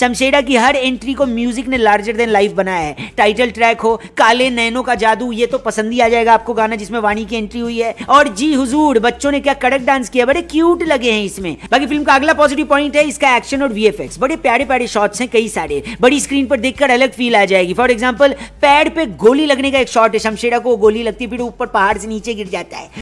शमशेरा की हर एंट्री को म्यूजिक ने लार्जर देन लाइफ बनाया है टाइटल ट्रैक हो काले नैनो का जादू ये तो पसंद ही आ जाएगा आपको गाना जिसमें वाणी की एंट्री हुई है और जी हुजूर बच्चों ने क्या कड़क डांस किया बड़े क्यूट लगे हैं इसमें बाकी फिल्म का अगला पॉजिटिव पॉइंट है इसका एक्शन और वी बड़े प्यारे प्यारे शॉट्स हैं कई सारे बड़ी स्क्रीन पर देखकर अलग फील आ जाएगी फॉर एग्जाम्पल पैड पे गोली लगने का एक शॉट है शमशेरा को गोली लगती है फिर ऊपर पहाड़ से नीचे गिर जाता है